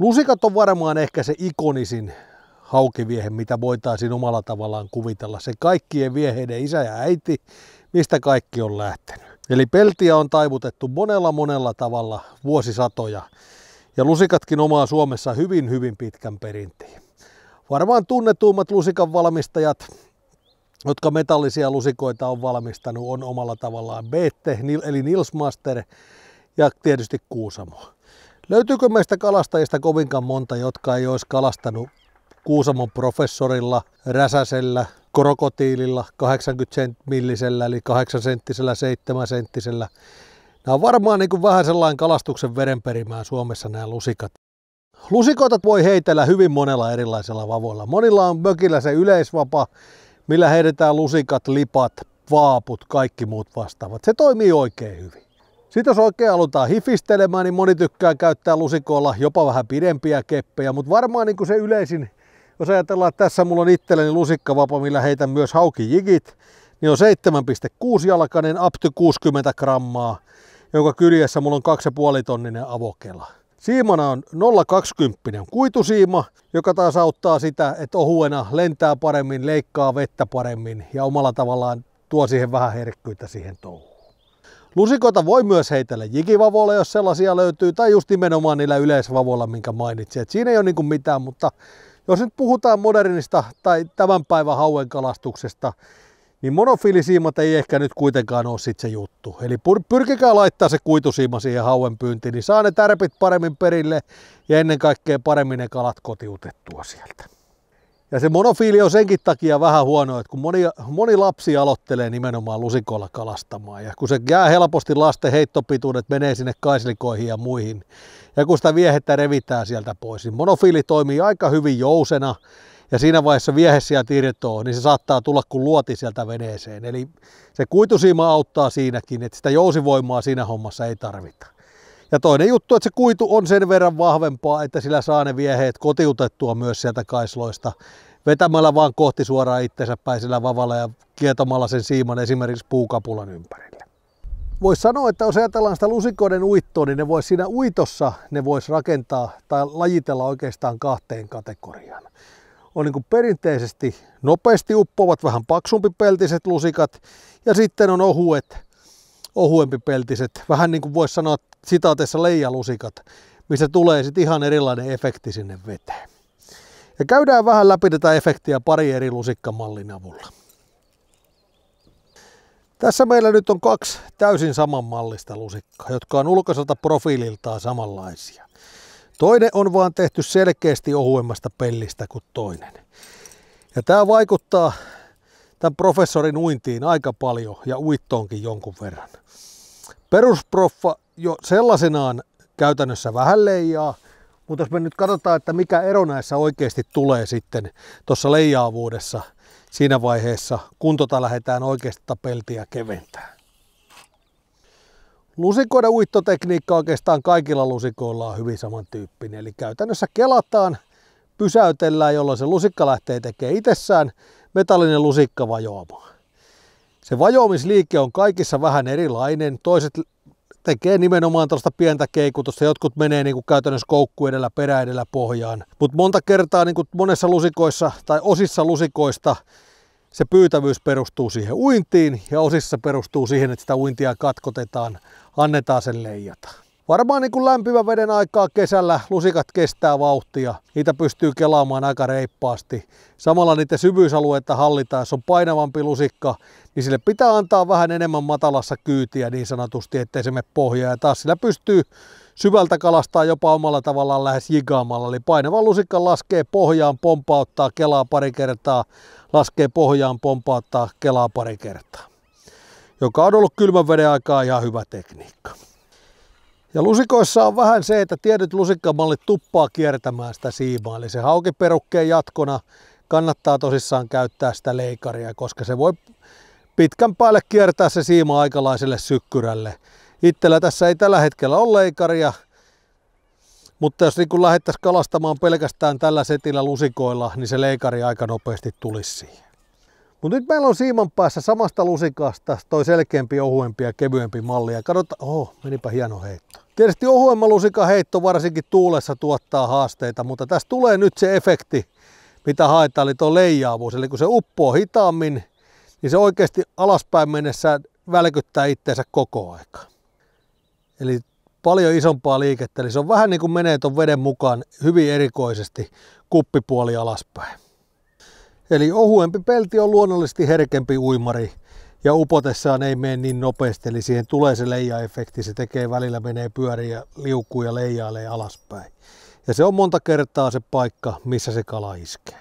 Lusikat on varmaan ehkä se ikonisin haukiviehen, mitä voitaisiin omalla tavallaan kuvitella. Se kaikkien vieheiden isä ja äiti, mistä kaikki on lähtenyt. Eli peltiä on taivutettu monella monella tavalla vuosisatoja. Ja lusikatkin omaa Suomessa hyvin hyvin pitkän perintiin. Varmaan tunnetuimmat lusikan valmistajat, jotka metallisia lusikoita on valmistanut, on omalla tavallaan BT, eli Nilsmaster ja tietysti Kuusamo. Löytyykö meistä kalastajista kovinkaan monta, jotka ei olisi kalastanut Kuusamon professorilla, Räsäsellä, krokotiililla, 80 millisellä eli 8 senttisellä, 7 senttisellä. Nämä on varmaan niin kuin vähän sellainen kalastuksen verenperimään Suomessa nämä lusikat. Lusikoita voi heitellä hyvin monella erilaisella vavoilla. Monilla on mökillä se yleisvapa, millä heitetään lusikat, lipat, vaaput, kaikki muut vastaavat. Se toimii oikein hyvin. Sitten jos oikein halutaan hifistelemään, niin moni tykkää käyttää lusikolla jopa vähän pidempiä keppejä, mutta varmaan niin kuin se yleisin, jos ajatellaan, että tässä mulla on itselleni lusikkavapa, millä heitän myös haukijigit, niin on 7,6 jalkainen up to 60 grammaa, jonka kyljessä mulla on 2,5 tonninen avokela. Siimana on 0,20 kuitusiima, joka taas auttaa sitä, että ohuena lentää paremmin, leikkaa vettä paremmin ja omalla tavallaan tuo siihen vähän herkkyyttä siihen touhuun. Lusikoita voi myös heitellä jikivavoilla, jos sellaisia löytyy, tai just nimenomaan niillä yleisvavoilla, minkä mainitsin. Et siinä ei ole niin mitään, mutta jos nyt puhutaan modernista tai tämän päivän hauen kalastuksesta, niin monofiilisiimat ei ehkä nyt kuitenkaan ole sit se juttu. Eli pyrkikää laittaa se kuitusiima siihen hauen pyyntiin, niin saa ne tärpit paremmin perille ja ennen kaikkea paremmin ne kalat kotiutettua sieltä. Ja se monofiili on senkin takia vähän huono, että kun moni, moni lapsi aloittelee nimenomaan lusikolla kalastamaan ja kun se jää helposti lasten heittopituudet menee sinne kaislikoihin ja muihin ja kun sitä viehettä revitään sieltä pois, niin monofiili toimii aika hyvin jousena ja siinä vaiheessa viehe sieltä irtoaa, niin se saattaa tulla kuin luoti sieltä veneeseen. Eli se kuitusiima auttaa siinäkin, että sitä jousivoimaa siinä hommassa ei tarvita. Ja toinen juttu, että se kuitu on sen verran vahvempaa, että sillä saa ne vieheet kotiutettua myös sieltä kaisloista vetämällä vaan kohti suoraan itsensä päin sillä vavalla ja kietomalla sen siiman esimerkiksi puukapulan ympärille. Voisi sanoa, että jos ajatellaan sitä lusikoiden uittoa, niin ne vois siinä uitossa ne vois rakentaa tai lajitella oikeastaan kahteen kategoriaan. On niin perinteisesti nopeasti uppoavat vähän paksumpi peltiset lusikat ja sitten on ohuet ohuempi peltiset, vähän niin kuin voisi sanoa sitaateissa leijalusikat, missä tulee sitten ihan erilainen efekti sinne veteen. Ja käydään vähän läpi tätä efektiä pari eri lusikkamallin avulla. Tässä meillä nyt on kaksi täysin samanmallista lusikkaa, jotka on ulkoiselta profiililtaan samanlaisia. Toinen on vaan tehty selkeästi ohuemmasta pellistä kuin toinen. Ja tämä vaikuttaa tämän professorin uintiin aika paljon ja uittoonkin jonkun verran. Perusproffa jo sellaisenaan käytännössä vähän leijaa, mutta jos me nyt katsotaan, että mikä ero näissä oikeasti tulee sitten tuossa leijaavuudessa siinä vaiheessa, kun tota lähdetään oikeasti peltiä keventämään. Lusikoiden uittotekniikka oikeastaan kaikilla lusikoilla on hyvin samantyyppinen. Eli käytännössä kelataan, pysäytellään, jolloin se lusikka lähtee tekemään itsessään metallinen lusikka vajoamaan. Se vajoamisliike on kaikissa vähän erilainen. Toiset tekee nimenomaan tällaista pientä keikutusta. Jotkut menee niin kuin käytännössä koukku edellä, perä edellä pohjaan. Mutta monta kertaa niin kuin monessa lusikoissa tai osissa lusikoista se pyytävyys perustuu siihen uintiin ja osissa perustuu siihen, että sitä uintia katkotetaan, annetaan sen leijata varmaan niin kuin lämpimän veden aikaa kesällä lusikat kestää vauhtia. Niitä pystyy kelaamaan aika reippaasti. Samalla niitä syvyysalueita hallitaan. Jos on painavampi lusikka, niin sille pitää antaa vähän enemmän matalassa kyytiä niin sanotusti, ettei se mene pohjaan. Ja taas sillä pystyy syvältä kalastaa jopa omalla tavallaan lähes jigaamalla. Eli painava lusikka laskee pohjaan, pompauttaa, kelaa pari kertaa, laskee pohjaan, pompauttaa, kelaa pari kertaa. Joka on ollut kylmän veden aikaa ihan hyvä tekniikka. Ja lusikoissa on vähän se, että tietyt lusikkamallit tuppaa kiertämään sitä siimaa. Eli se haukiperukkeen jatkona kannattaa tosissaan käyttää sitä leikaria, koska se voi pitkän päälle kiertää se siima aikalaiselle sykkyrälle. Itsellä tässä ei tällä hetkellä ole leikaria, mutta jos niin lähdettäisiin kalastamaan pelkästään tällä setillä lusikoilla, niin se leikari aika nopeasti tulisi siihen. Mutta nyt meillä on siiman päässä samasta lusikasta toi selkeämpi, ohuempi ja kevyempi malli. Ja katsotaan, oh, menipä hieno heitto. Tietysti ohuemman lusikan heitto varsinkin tuulessa tuottaa haasteita, mutta tässä tulee nyt se efekti, mitä haetaan, eli tuo leijaavuus. Eli kun se uppoo hitaammin, niin se oikeasti alaspäin mennessä välkyttää itteensä koko aika. Eli paljon isompaa liikettä, eli se on vähän niin kuin menee tuon veden mukaan hyvin erikoisesti kuppipuoli alaspäin. Eli ohuempi pelti on luonnollisesti herkempi uimari ja upotessaan ei mene niin nopeasti, eli siihen tulee se leija-efekti, se tekee välillä menee pyöriä, liukuu ja leijailee alaspäin. Ja se on monta kertaa se paikka, missä se kala iskee.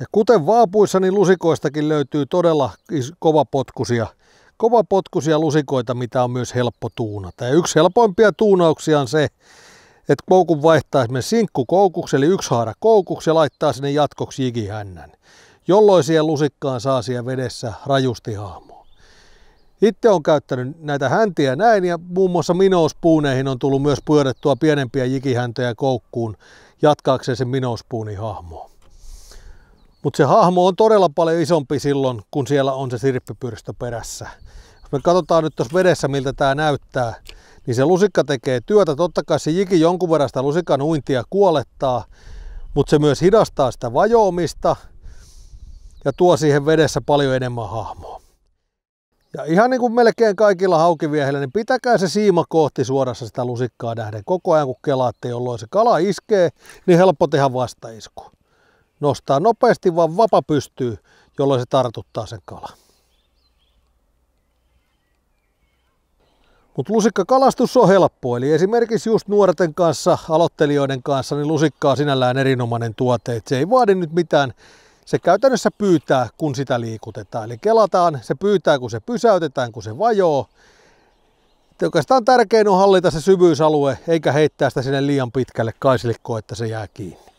Ja kuten vaapuissa, niin lusikoistakin löytyy todella kovapotkusia, kovapotkusia lusikoita, mitä on myös helppo tuunata. Ja yksi helpoimpia tuunauksia on se, että koukun vaihtaa esimerkiksi sinkkukoukuksi, eli yksi haara koukuksi ja laittaa sinne jatkoksi jigihännän jolloin siihen lusikkaan saa siellä vedessä rajusti hahmoa. Itse on käyttänyt näitä häntiä näin ja muun muassa minouspuuneihin on tullut myös pyörettyä pienempiä jikihäntöjä koukkuun jatkaakseen sen minouspuunin hahmoa. Mutta se hahmo on todella paljon isompi silloin, kun siellä on se sirppipyrstö perässä. Jos me katsotaan nyt tuossa vedessä, miltä tämä näyttää, niin se lusikka tekee työtä. Totta kai se jiki jonkun verran sitä lusikan uintia kuolettaa, mutta se myös hidastaa sitä vajoamista – ja tuo siihen vedessä paljon enemmän hahmoa. Ja ihan niin kuin melkein kaikilla haukiviehillä, niin pitäkää se siima kohti suorassa sitä lusikkaa nähden koko ajan, kun kelaatte, jolloin se kala iskee, niin helppo tehdä vastaisku. Nostaa nopeasti, vaan vapa pystyy, jolloin se tartuttaa sen kala. Mutta lusikkakalastus on helppo, eli esimerkiksi just nuorten kanssa, aloittelijoiden kanssa, niin lusikkaa on sinällään erinomainen tuote. Et se ei vaadi nyt mitään se käytännössä pyytää, kun sitä liikutetaan. Eli kelataan, se pyytää, kun se pysäytetään, kun se vajoo. oikeastaan tärkein on hallita se syvyysalue, eikä heittää sitä sinne liian pitkälle kaisilikkoon, että se jää kiinni.